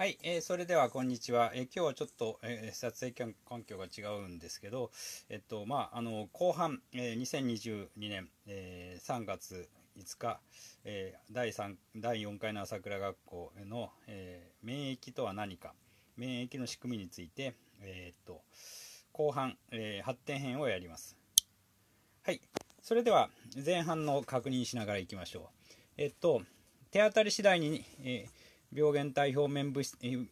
はい、えー、それではこんにちは。えー、今日はちょっと、えー、撮影環境が違うんですけど、えっとまあ、あの後半、えー、2022年、えー、3月5日、えー、第3第4回の朝倉学校の、えー、免疫とは何か免疫の仕組みについて、えー、っと後半、えー、発展編をやります。はい、それでは前半の確認しながらいきましょう。えっと手当たり次第に、えー病原体表面物質病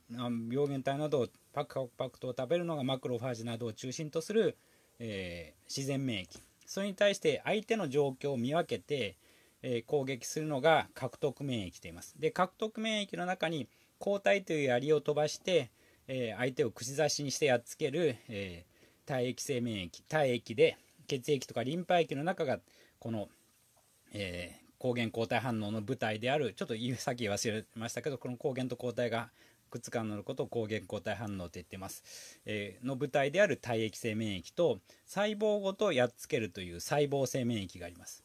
原体などをパクパクパクと食べるのがマクロファージなどを中心とする、えー、自然免疫それに対して相手の状況を見分けて、えー、攻撃するのが獲得免疫と言いますで獲得免疫の中に抗体という槍を飛ばして、えー、相手を串刺しにしてやっつける、え体液性免疫体液で血液とかリンパ液の中がこの、え抗原抗体反応の舞台であるちょっとさっき忘れましたけどこの抗原と抗体がくっつかんのことを抗原抗体反応と言ってます、えー、の舞台である体液性免疫と細胞ごとやっつけるという細胞性免疫があります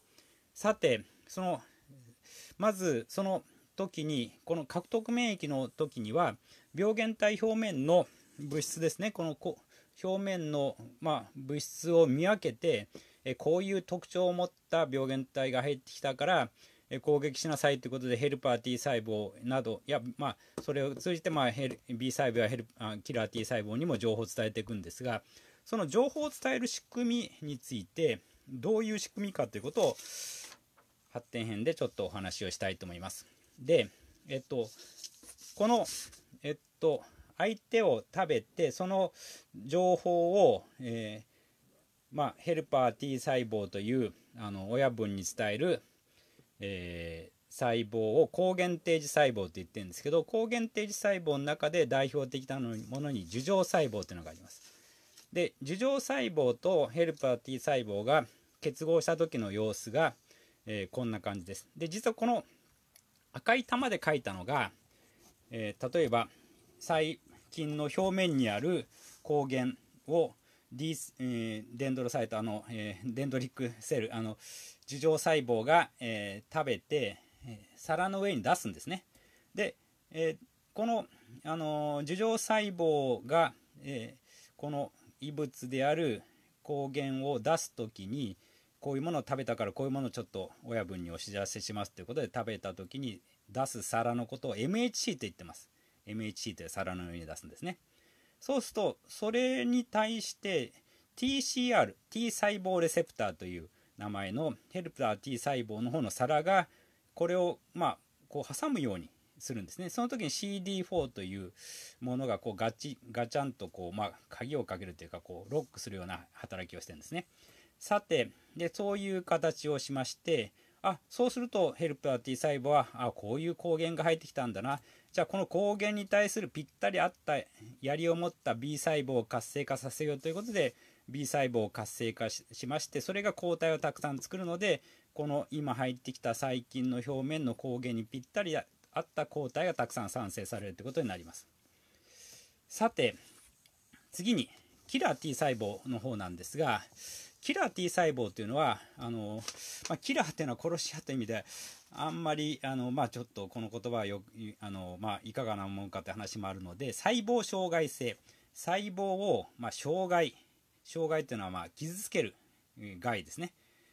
さてそのまずその時にこの獲得免疫の時には病原体表面の物質ですねこの表面の、まあ、物質を見分けてえこういう特徴を持った病原体が入ってきたから、え攻撃しなさいということでヘルパー T 細胞などや、まあ、それを通じて、まあ、ヘル B 細胞やヘルあキラー T 細胞にも情報を伝えていくんですがその情報を伝える仕組みについてどういう仕組みかということを発展編でちょっとお話をしたいと思います。で、えっと、この、えっと、相手を食べてその情報を、えーまあ、ヘルパー T 細胞というあの親分に伝える、えー、細胞を抗原定時細胞って言ってるんですけど抗原定時細胞の中で代表的なものに樹状細胞っていうのがあります。で樹状細胞とヘルパー T 細胞が結合した時の様子が、えー、こんな感じです。で実はこの赤い玉で書いたのが、えー、例えば細菌の表面にある抗原をス、えー、デンドロサイトあの、えー、デンドリックセルあの樹状細胞が、えー、食べて、え皿の上に出すんですねで、えこの、あの樹状細胞が、えこの異物である抗原を出す時にこういうものを食べたからこういうものをちょっと親分にお知らせしますということで食べた時に出す皿のことを MHC と言ってます MHC という皿の上に出すんですねそうするとそれに対して TCR T 細胞レセプターという名前のヘルプター T 細胞の方の皿がこれをまあこう挟むようにするんですねその時に CD4 というものがこうガチガチャンとこうまあ鍵をかけるというかこうロックするような働きをしてるんですねさてでそういう形をしましてあそうするとヘルプアー T 細胞はあこういう抗原が入ってきたんだなじゃあこの抗原に対するぴったり合った槍を持った B 細胞を活性化させようということで B 細胞を活性化しましてそれが抗体をたくさん作るのでこの今入ってきた細菌の表面の抗原にぴったり合った抗体がたくさん産生されるということになりますさて次にキラー T 細胞の方なんですがキラー T 細胞っていうのはあの、まあ、キラーっていうのは殺し屋っう意味であんまりあの、まあ、ちょっとこの言葉はよあの、まあ、いかがなもんかって話もあるので細胞障害性細胞を、まあ、障害障害っていうのは、まあ、傷つける害ですね、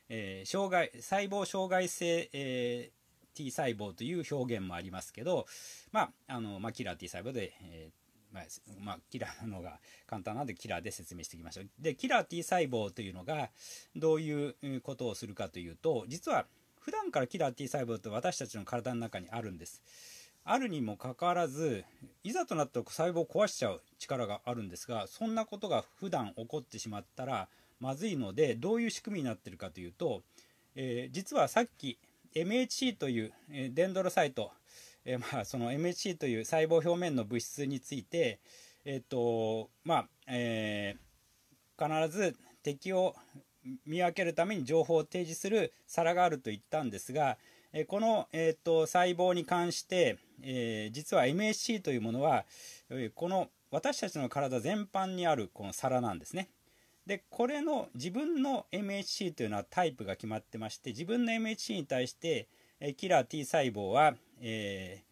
えー、障害細胞障害性、えー T 細胞という表現もありますけど、まああのまあ、キラー T 細胞で、えまあ、まあ、キラーのが簡単なのでキラーで説明していきましょう。でキラー T 細胞というのがどういうことをするかというと実は普段からキラー T 細胞って私たちの体の中にあるんです。あるにもかかわらずいざとなったら細胞を壊しちゃう力があるんですがそんなことが普段起こってしまったらまずいのでどういう仕組みになってるかというと、えー、実はさっき MHC という、えー、デンドロサイトえー、まあ、その MHC という細胞表面の物質について、えっ、ー、とまあえー、必ず敵を見分けるために情報を提示する皿があると言ったんですが、えー、この、えーと、細胞に関して、えー、実は MHC というものは、えこの私たちの体全般にあるこの皿なんですね。でこれの自分の MHC というのはタイプが決まってまして自分の MHC に対して、えキラー T 細胞はえ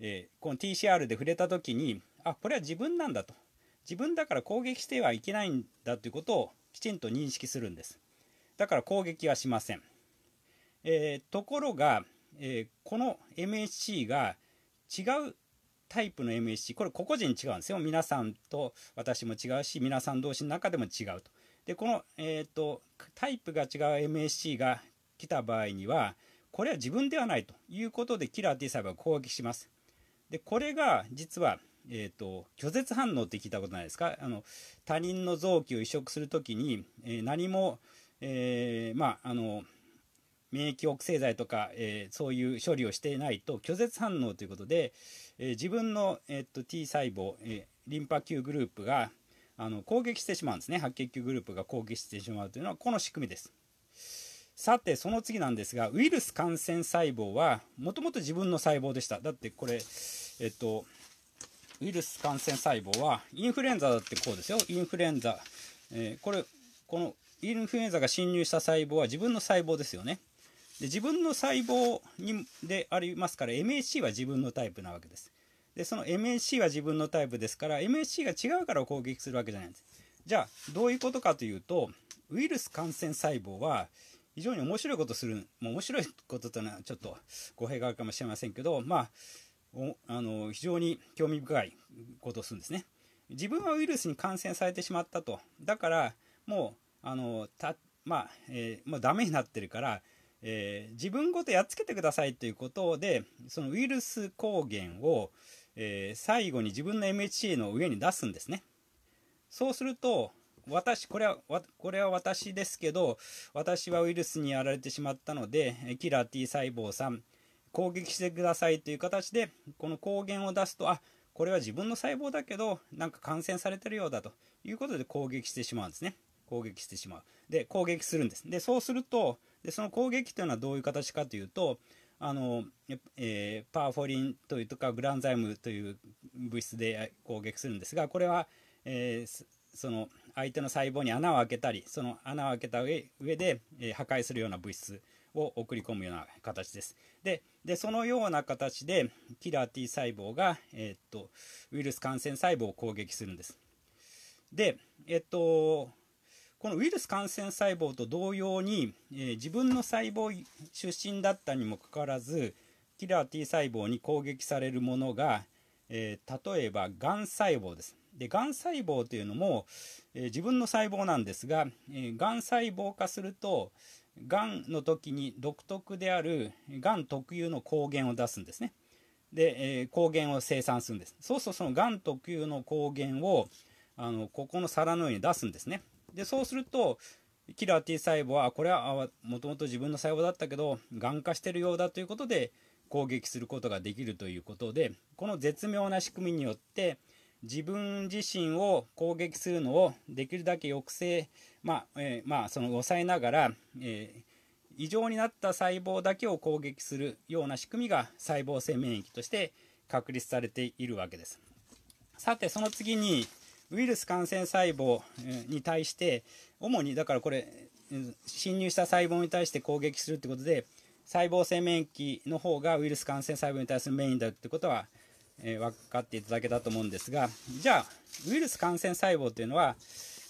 ー、えー、この TCR で触れた時にあこれは自分なんだと自分だから攻撃してはいけないんだということをきちんと認識するんですだから攻撃はしません、えー、ところが、えー、この MHC が違うタイプの MHC これ個々人違うんですよ皆さんと私も違うし皆さん同士の中でも違うとでこの、えーと、タイプが違う MHC が来た場合にはこれは自分ではないということでキラー T 細胞が攻撃します。でこれが実は、えーと、拒絶反応って聞いたことないですかあの他人の臓器を移植するときに、えー、何も、えー、まああの免疫抑制剤とか、えー、そういう処理をしていないと拒絶反応ということで、えー、自分の、えー、っと T 細胞、えー、リンパ球グループがあの攻撃してしまうんですね白血球グループが攻撃してしまうというのはこの仕組みです。さてその次なんですがウイルス感染細胞はもともと自分の細胞でしただってこれえっとウイルス感染細胞はインフルエンザだってこうですよインフルエンザ、えー、これこのインフルエンザが侵入した細胞は自分の細胞ですよねで自分の細胞にでありますから MHC は自分のタイプなわけですでその MHC は自分のタイプですから MHC が違うから攻撃するわけじゃないんですじゃあどういうことかというとウイルス感染細胞は非常に面白いことする、もう面白いことというのはちょっと語弊があるかもしれませんけど、まあ、あの非常に興味深いことをするんですね。自分はウイルスに感染されてしまったと。だから、もう、あの、たまあ、えー、もうダメになってるから、えー、自分ごとやっつけてくださいということで、そのウイルス抗原を、えー、最後に自分の MHA の上に出すんですね。そうすると、私これはこれは私ですけど私はウイルスにやられてしまったのでキラー T 細胞さん攻撃してくださいという形でこの抗原を出すとあこれは自分の細胞だけどなんか感染されてるようだということで攻撃してしまうんですね攻撃してしまうで攻撃するんですでそうするとでその攻撃というのはどういう形かというとあの、えー、パーフォリンというとかグランザイムという物質で攻撃するんですがこれは、えー、その相手の細胞に穴を開けたりその穴を開けた上で、えー、破壊するような物質を送り込むような形ですでそのような形でキラー T 細胞が、えー、っとウイルス感染細胞を攻撃するんですでえー、っとこのウイルス感染細胞と同様に、えー、自分の細胞出身だったにもかかわらずキラー T 細胞に攻撃されるものが、えー、例えばがん細胞ですで、がん細胞というのも、えー、自分の細胞なんですが、えー、がん細胞化すると、がんの時に独特であるがん特有の抗原を出すんですね。で、えー、抗原を生産するんです。そうするとそのがん特有の抗原をあのここの皿のように出すんですね。で、そうするとキラー T 細胞はこれはもともと自分の細胞だったけどがん化してるようだということで攻撃することができるということでこの絶妙な仕組みによって自分自身を攻撃するのをできるだけ抑制、まあえー、まあ、その抑えながら、えー、異常になった細胞だけを攻撃するような仕組みが細胞性免疫として確立されているわけです。さてその次にウイルス感染細胞に対して主にだからこれ侵入した細胞に対して攻撃するってことで細胞性免疫の方がウイルス感染細胞に対するメインだってことはえー、分かっていただけたと思うんですがじゃあウイルス感染細胞というのは、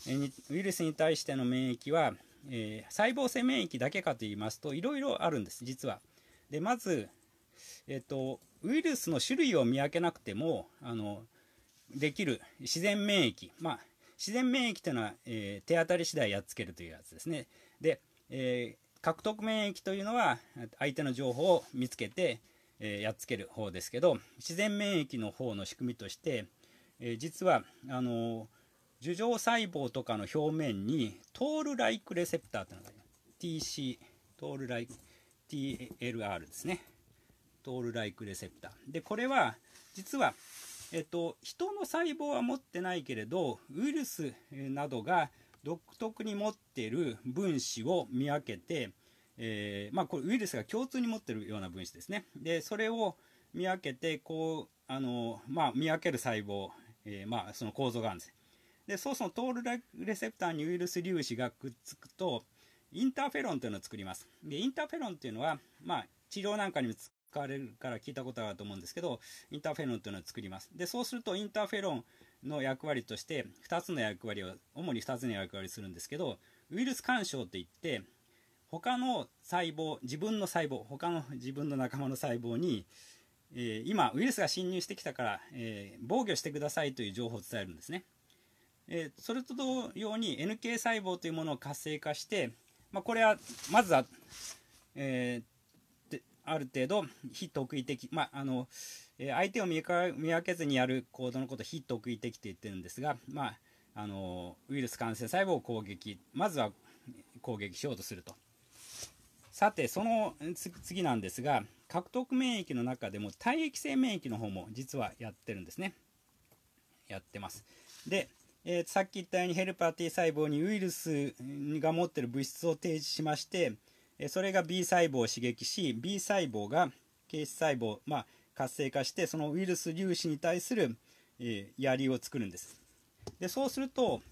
えー、ウイルスに対しての免疫は、えー、細胞性免疫だけかといいますといろいろあるんです実は。でまず、えーと、ウイルスの種類を見分けなくてもあのできる自然免疫、まあ、自然免疫というのは、えー、手当たり次第やっつけるというやつですね。で、えー獲得免疫というのは相手の情報を見つけてえー、やっつける方ですけど自然免疫の方の仕組みとして、えー、実はあの樹状細胞とかの表面にトールライクレセプターというのがあります TC トールライク TLR ですねトールライクレセプターでこれは実はえっと、人の細胞は持ってないけれどウイルスなどが独特に持っている分子を見分けてえー、まあ、これウイルスが共通に持ってるような分子ですね。で、それを見分けて、こう、あの、まあ、見分ける細胞、えー、まあ、その構造があるんです。で、そうそのトールレセプターにウイルス粒子がくっつくと、インターフェロンというのを作ります。で、インターフェロンというのは、まあ、治療なんかにも使われるから聞いたことがあると思うんですけど、インターフェロンというのを作ります。で、そうすると、インターフェロンの役割として、2つの役割を、主に2つの役割をするんですけど、ウイルス干渉といって、他の細胞自分の細胞他の自分の仲間の細胞に、えー、今ウイルスが侵入してきたから、えー、防御してくださいという情報を伝えるんですね、えー、それと同様に NK 細胞というものを活性化して、まあ、これはまずは、えある程度非特異的、まああのえ相手を見分けずにやる行動のことを非特異的と言ってるんですが、まああのウイルス感染細胞を攻撃まずは攻撃しようとするとさて、その次なんですが、獲得免疫の中でも体液性免疫の方も実はやってるんですね。やってます。で、えー、さっき言ったようにヘルパー T 細胞にウイルスが持ってる物質を提示しまして、えそれが B 細胞を刺激し、B 細胞が形質細胞、まあ、活性化して、そのウイルス粒子に対する、えー、槍を作るんです。で、そうすると、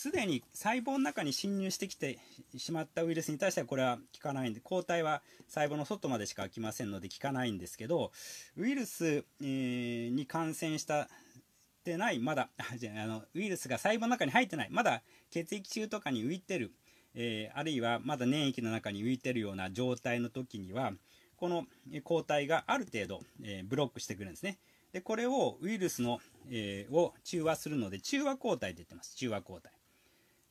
すでに細胞の中に侵入してきてしまったウイルスに対してはこれは効かないんで、抗体は細胞の外までしか来ませんので効かないんですけど、ウイルス、えー、に感染したてない、まだ、あのウイルスが細胞の中に入ってない、まだ血液中とかに浮いてる、えー、あるいはまだ粘液の中に浮いてるような状態の時には、この抗体がある程度、えー、ブロックしてくるんですね。で、これをウイルスの、えー、を中和するので、中和抗体って言ってます。中和抗体。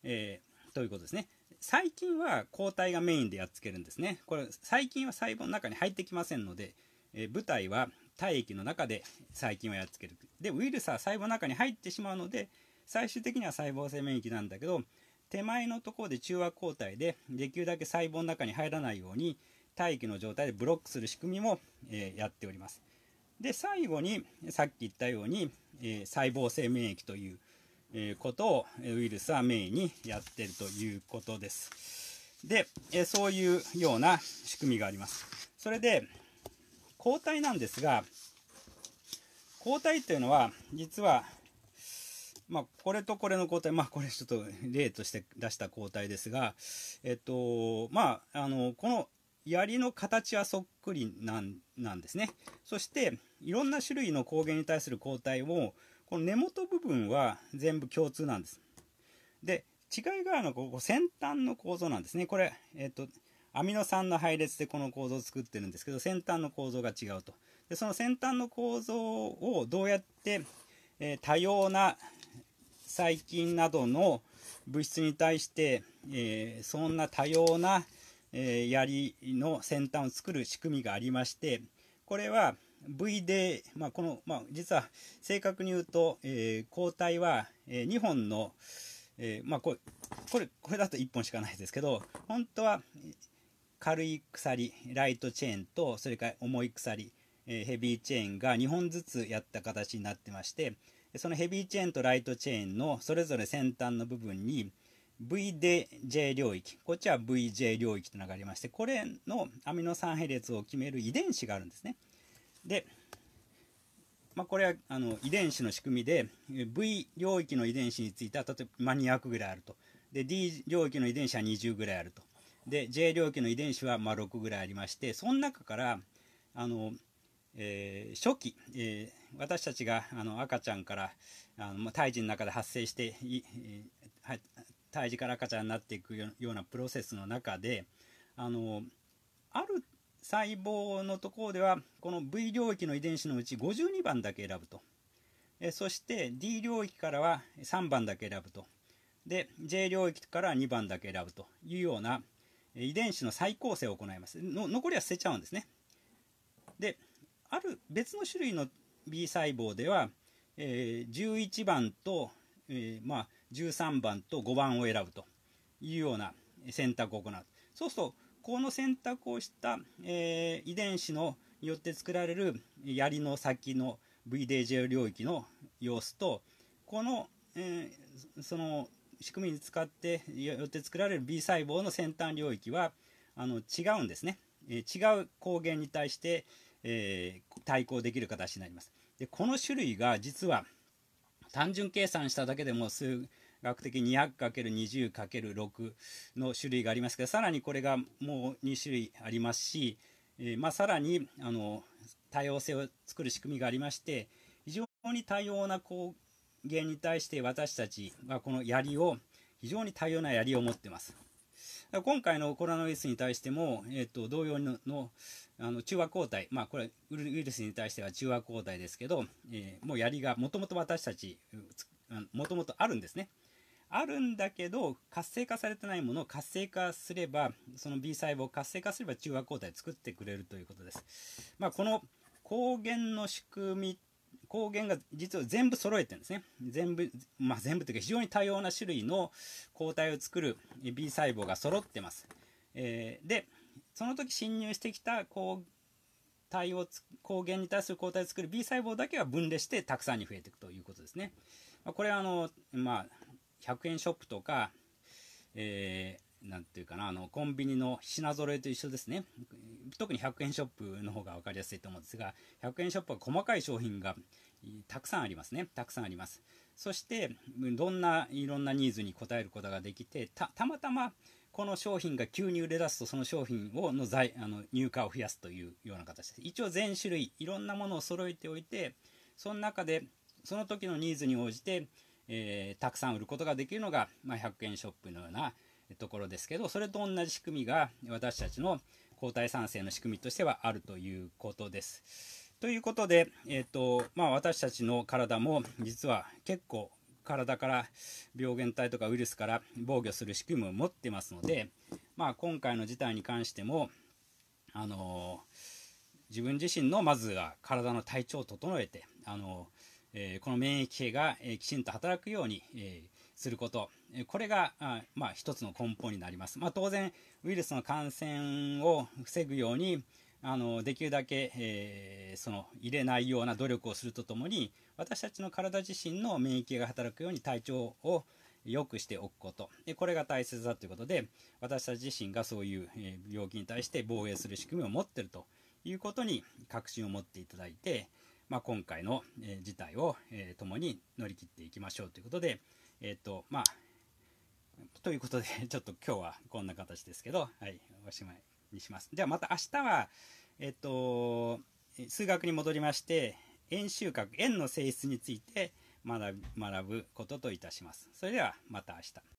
えー、ということですね。細菌は抗体がメインでやっつけるんですね。これ、細菌は細胞の中に入ってきませんので、えー、部は体液の中で細菌をやっつける。で、ウイルスは細胞の中に入ってしまうので、最終的には細胞性免疫なんだけど、手前のところで中和抗体で、できるだけ細胞の中に入らないように、体液の状態でブロックする仕組みも、えー、やっております。で、最後に、さっき言ったように、えー、細胞性免疫という、えことをウイルスはメインにやってるということです。で、えそういうような仕組みがあります。それで、抗体なんですが、抗体というのは、実は、まあ、これとこれの抗体、まあ、これちょっと例として出した抗体ですが、えっと、まあ、あの、この槍の形はそっくりなんなんですね。そして、いろんな種類の抗原に対する抗体を、この根元部分は全部共通なんです。で、違いがあの、ここ先端の構造なんですね。これ、えっ、と、アミノ酸の配列でこの構造を作ってるんですけど、先端の構造が違うと。で、その先端の構造をどうやって、えー、多様な細菌などの物質に対して、えー、そんな多様な、えー、槍の先端を作る仕組みがありまして、これは、V で、まあ、この、まあ、実は正確に言うと、えー、抗体は、えー、2本の、えー、まあこれ、これ、これだと1本しかないですけど、本当は軽い鎖、ライトチェーンと、それから重い鎖、えヘビーチェーンが2本ずつやった形になってまして、そのヘビーチェーンとライトチェーンのそれぞれ先端の部分に V で J 領域、こっちは VJ 領域というのがありまして、これのアミノ酸配列を決める遺伝子があるんですね。で、まあ、これはあの遺伝子の仕組みで V 領域の遺伝子については例えば200ぐらいあるとで D 領域の遺伝子は20ぐらいあるとで J 領域の遺伝子はま6ぐらいありましてその中からあの、えー、初期、えー、私たちがあの赤ちゃんからあの胎児の中で発生して胎児から赤ちゃんになっていくようなプロセスの中であのある細胞のところではこの V 領域の遺伝子のうち52番だけ選ぶとえそして D 領域からは3番だけ選ぶとで J 領域から2番だけ選ぶというような遺伝子の再構成を行いますの残りは捨てちゃうんですねである別の種類の B 細胞では、えー、11番と、えー、まあ、13番と5番を選ぶというような選択を行うそうするとこの選択をした、えー、遺伝子のによって作られる槍の先の VDJ 領域の様子とこの、えー、その仕組みに使ってよって作られる B 細胞の先端領域はあの違うんですね、えー、違う抗原に対して、えー、対抗できる形になりますでこの種類が実は単純計算しただけでも数学的 200×20×6 の種類がありますけどさらにこれがもう2種類ありますし、えー、まあ、さらにあの多様性を作る仕組みがありまして非常に多様な光源に対して私たちはこの槍を非常に多様な槍を持ってます。今回のコロナウイルスに対しても、えーと、同様のあの中和抗体、まあ、これウイルスに対しては中和抗体ですけど、えー、もう槍がもともと私たちもともとあるんですね。あるんだけど活性化されてないものを活性化すればその B 細胞を活性化すれば中和抗体作ってくれるということです、まあ、この抗原の仕組み抗原が実は全部揃えてるんですね全部、まあ、全部というか非常に多様な種類の抗体を作る B 細胞が揃ってます、えー、でその時侵入してきた抗体を抗原に対する抗体を作る B 細胞だけは分裂してたくさんに増えていくということですね、まあ、これはあの、まあ100円ショップとか、えー、なんていうかな、あの、コンビニの品揃えと一緒ですね。特に100円ショップの方が分かりやすいと思うんですが、100円ショップは細かい商品がたくさんありますね。たくさんあります。そして、どんないろんなニーズに応えることができて、たまたま、この商品が急に売れ出すと、その商品をの在あの入荷を増やすというような形です。一応全種類、いろんなものを揃えておいて、その中で、その時のニーズに応じて、えー、たくさん売ることができるのが、まあ、100円ショップのようなところですけど、それと同じ仕組みが私たちの抗体産生の仕組みとしてはあるということです。ということで、えーとまあ、私たちの体も実は結構体から病原体とかウイルスから防御する仕組みを持ってますので、まあ、今回の事態に関しても、あのー、自分自身のまずは体の体調を整えて、あのーえこの免疫系が、えきちんと働くように、えすること、えこれがあ、まあ、一つの根本になります、まあ、当然ウイルスの感染を防ぐようにあのできるだけ、えー、その入れないような努力をするとともに私たちの体自身の免疫が働くように体調を良くしておくことでこれが大切だということで私たち自身がそういう、え病気に対して防衛する仕組みを持ってるということに確信を持っていただいてまあ、今回の、えー、事態を、えー、共に乗り切っていきましょうということで、えっ、ー、と、まあ、ということで、ちょっと今日はこんな形ですけど、はい、おしまいにします。じゃあまた明日は、えっ、と、数学に戻りまして、円収穫、円の性質について学ぶことといたします。それではまた明日。